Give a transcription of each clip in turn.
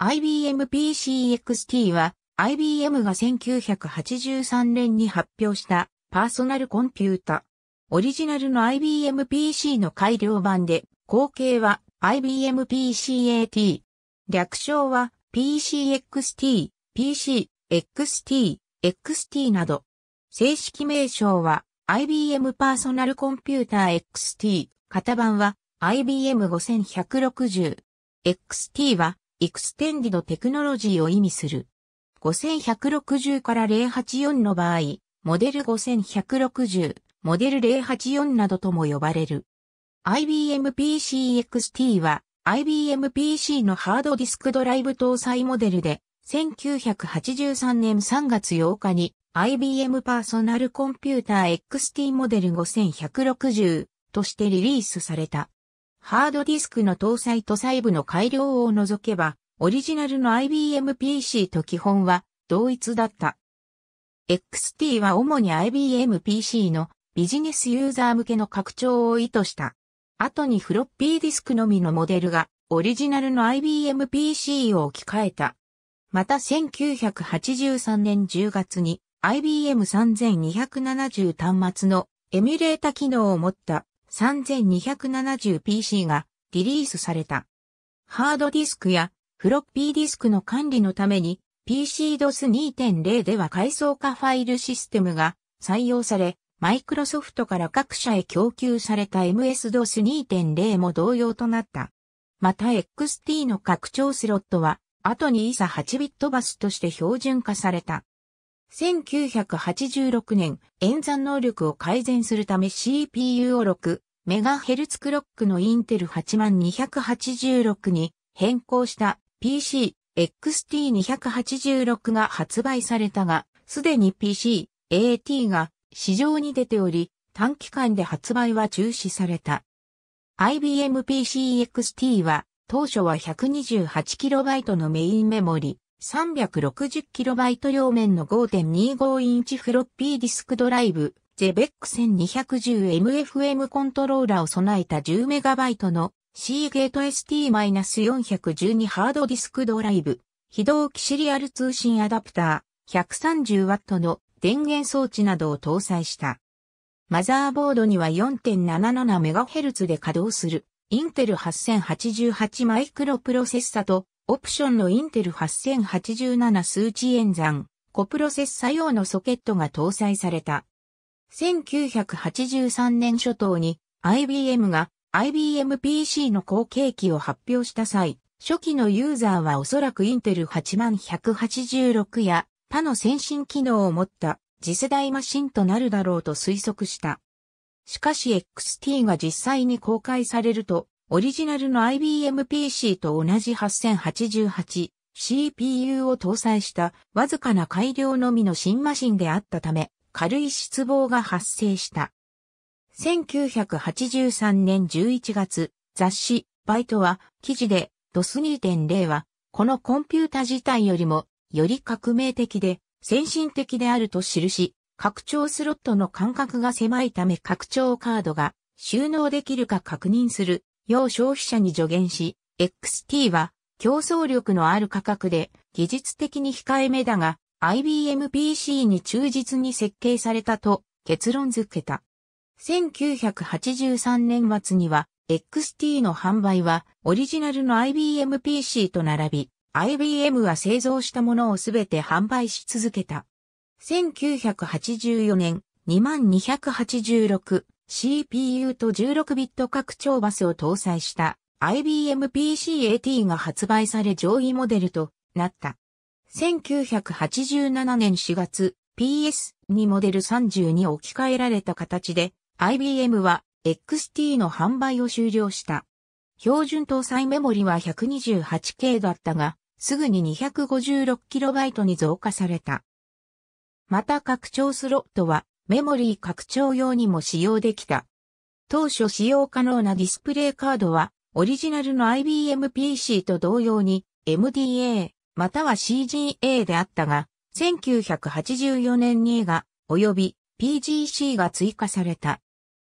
IBM PCXT は IBM が1983年に発表したパーソナルコンピュータ。オリジナルの IBM PC の改良版で、後継は IBM PCAT。略称は PCXT、PC、XT、XT など。正式名称は IBM パーソナルコンピュータ XT。型番は IBM 5160。XT はエクステンディドテクノロジーを意味する。5160から084の場合、モデル5160、モデル084などとも呼ばれる。IBM PC-XT は IBM PC のハードディスクドライブ搭載モデルで、1983年3月8日に IBM パーソナルコンピューター XT モデル5160としてリリースされた。ハードディスクの搭載と細部の改良を除けば、オリジナルの IBM PC と基本は同一だった。XT は主に IBM PC のビジネスユーザー向けの拡張を意図した。後にフロッピーディスクのみのモデルがオリジナルの IBM PC を置き換えた。また1983年10月に IBM 3270端末のエミュレータ機能を持った 3270PC がリリースされた。ハードディスクやフロッピーディスクの管理のために PCDOS2.0 では階層化ファイルシステムが採用され、マイクロソフトから各社へ供給された MS-DOS2.0 も同様となった。また XT の拡張スロットは後に ISA8 ビットバスとして標準化された。1986年、演算能力を改善するため CPU を 6MHz クロックのインテル8286に変更した PC XT286 が発売されたが、すでに PC AT が市場に出ており、短期間で発売は中止された。IBM PC XT は当初は 128KB のメインメモリ、360KB 両面の5.25インチフロッピーディスクドライブ、ゼベック 1210MFM コントローラーを備えた 10MB のシーゲート ST-412 ハードディスクドライブ、非同期シリアル通信アダプター、130W の電源装置などを搭載した。マザーボードには 4.77MHz で稼働する、インテル8088マイクロプロセッサとオプションのインテル8087数値演算、コプロセッサ用のソケットが搭載された。1983年初頭に IBM が IBM PC の後継機を発表した際、初期のユーザーはおそらくインテル8186や他の先進機能を持った次世代マシンとなるだろうと推測した。しかし XT が実際に公開されると、オリジナルの IBM PC と同じ 8088CPU を搭載したわずかな改良のみの新マシンであったため、軽い失望が発生した。1983年11月、雑誌、バイトは記事で、ドス2.0は、このコンピュータ自体よりも、より革命的で、先進的であると記し、拡張スロットの間隔が狭いため拡張カードが収納できるか確認する要消費者に助言し、XT は競争力のある価格で技術的に控えめだが IBM PC に忠実に設計されたと結論づけた。1983年末には XT の販売はオリジナルの IBM PC と並び、IBM は製造したものをすべて販売し続けた。1984年2286 CPU と1 6ビット拡張バスを搭載した IBM PC-AT が発売され上位モデルとなった。1987年4月、PS2 モデル30に置き換えられた形で、IBM は XT の販売を終了した。標準搭載メモリは 128K だったが、すぐに 256KB に増加された。また拡張スロットはメモリー拡張用にも使用できた。当初使用可能なディスプレイカードは、オリジナルの IBM PC と同様に MDA または CGA であったが、1984年にが及び PGC が追加された。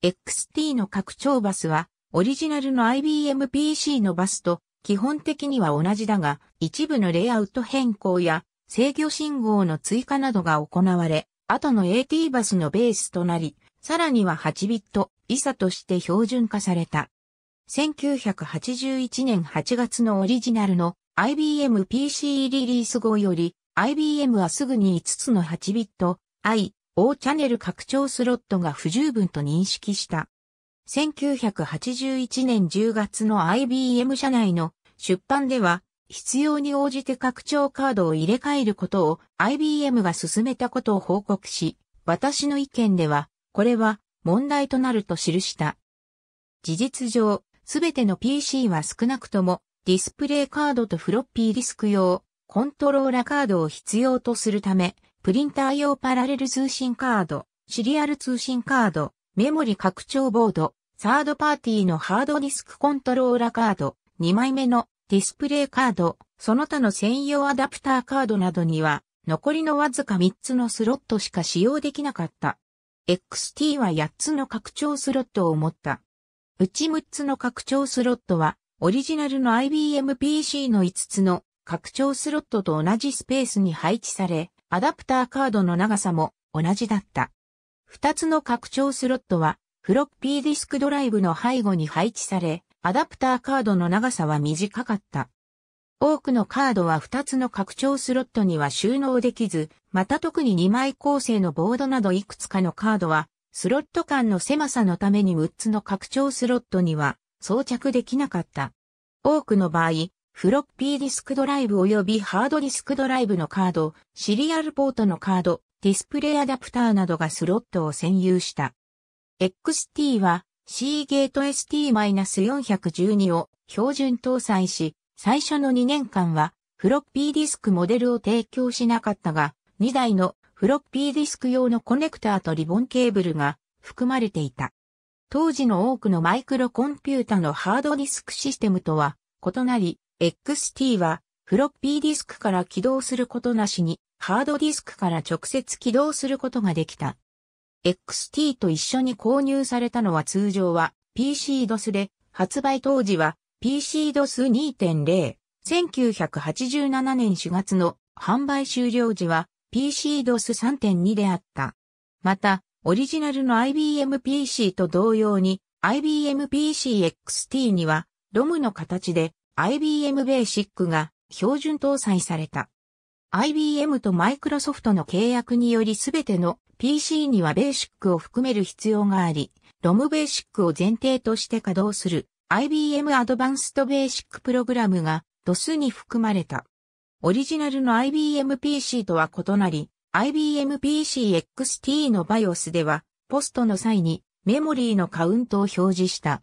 XT の拡張バスは、オリジナルの IBM PC のバスと基本的には同じだが、一部のレイアウト変更や制御信号の追加などが行われ、後の AT バスのベースとなり、さらには8ビット、イサとして標準化された。1981年8月のオリジナルの IBM PC リリース後より、IBM はすぐに5つの8ビット、I、O チャネル拡張スロットが不十分と認識した。1981年10月の IBM 社内の出版では、必要に応じて拡張カードを入れ替えることを IBM が進めたことを報告し、私の意見では、これは問題となると記した。事実上、すべての PC は少なくともディスプレイカードとフロッピーディスク用、コントローラカードを必要とするため、プリンター用パラレル通信カード、シリアル通信カード、メモリ拡張ボード、サードパーティーのハードディスクコントローラカード、2枚目のディスプレイカード、その他の専用アダプターカードなどには、残りのわずか3つのスロットしか使用できなかった。XT は8つの拡張スロットを持った。うち6つの拡張スロットは、オリジナルの IBM PC の5つの拡張スロットと同じスペースに配置され、アダプターカードの長さも同じだった。2つの拡張スロットは、フロッピーディスクドライブの背後に配置され、アダプターカードの長さは短かった。多くのカードは2つの拡張スロットには収納できず、また特に2枚構成のボードなどいくつかのカードは、スロット間の狭さのために6つの拡張スロットには装着できなかった。多くの場合、フロッピーディスクドライブ及びハードディスクドライブのカード、シリアルポートのカード、ディスプレイアダプターなどがスロットを占有した。XT は C ゲート ST-412 を標準搭載し、最初の2年間はフロッピーディスクモデルを提供しなかったが、2台のフロッピーディスク用のコネクターとリボンケーブルが含まれていた。当時の多くのマイクロコンピュータのハードディスクシステムとは異なり、XT はフロッピーディスクから起動することなしに、ハードディスクから直接起動することができた。XT と一緒に購入されたのは通常は PCDOS で、発売当時は PCDOS 2.0。1987年4月の販売終了時は PCDOS 3.2であった。また、オリジナルの IBM PC と同様に IBM PCXT には ROM の形で IBM Basic が標準搭載された。IBM とマイクロソフトの契約によりすべての PC にはベーシックを含める必要があり、ロムベーシックを前提として稼働する IBM アドバンストベーシックプログラムが DOS に含まれた。オリジナルの IBM PC とは異なり、IBM PCXT の BIOS では、ポストの際にメモリーのカウントを表示した。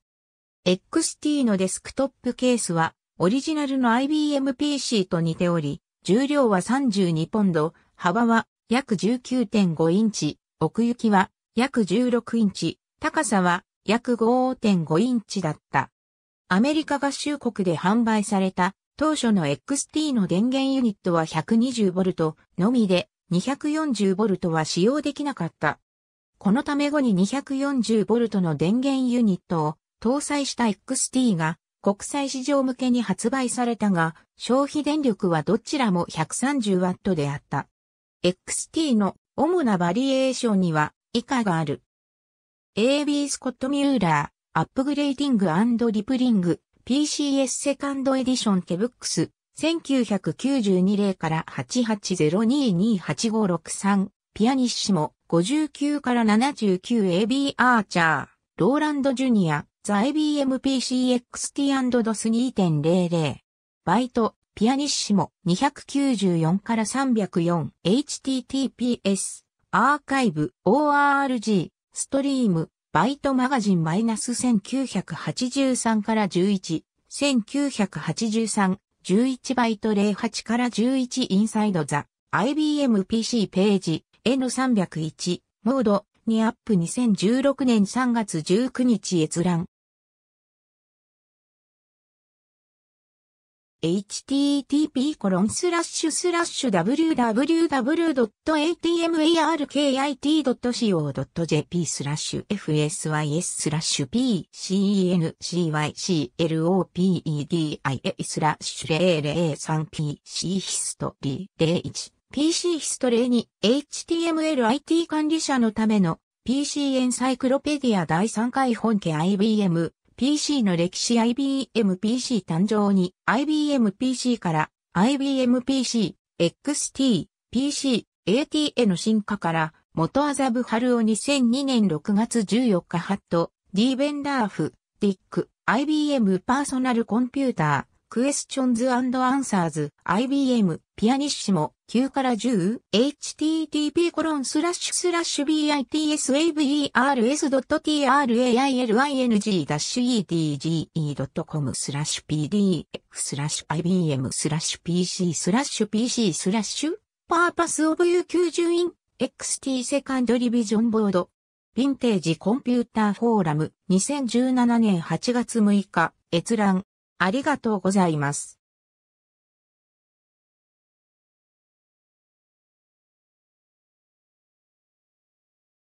XT のデスクトップケースは、オリジナルの IBM PC と似ており、重量は32ポンド、幅は約19.5インチ、奥行きは約16インチ、高さは約5.5インチだった。アメリカ合衆国で販売された当初の XT の電源ユニットは 120V のみで 240V は使用できなかった。このため後に 240V の電源ユニットを搭載した XT が国際市場向けに発売されたが、消費電力はどちらも 130W であった。XT の主なバリエーションには以下がある。AB スコット・ミューラー、アップグレーディングリプリング、PCS セカンドエディションケブックス、1992例から8 8 0 2 2 8 5 6 3ピアニッシモ、59から 79AB アーチャー、ローランド・ジュニア、ザ IBM PCXT&DOS2.00。バイト、ピアニッシモ294から 304https アーカイブ org ストリームバイトマガジンマイナス1983から11 1983 11バイト08から11インサイドザ IBM PC ページ N301 モードにアップ2016年3月19日閲覧 http://www.atmarkit.co.jp fsys pcncyclopedi スラッシュ 003pc ヒストリー01 PC ヒストレーに HTMLIT 管理者のための PC エンサイクロペディア第3回本家 IBM PC の歴史 IBM PC 誕生に IBM PC から IBM PC、XT、PC、AT の進化から元麻布春を2002年6月14日ハット、D ベンダーフ、ディック、IBM パーソナルコンピューター、クエスチョンズアンサーズ IBM ピアニッシモ9から 10http コロンスラッシュスラッシュ b i t s a v e r s t r a i l i n g e d g e c o m スラッシュ pdf スラッシュ IBM スラッシュ pc スラッシュ pc スラッシュパーパスオブ U90 イン XT セカンドリビジョンボードヴィンテージコンピューターフォーラム2017年8月6日閲覧ありがとうございます。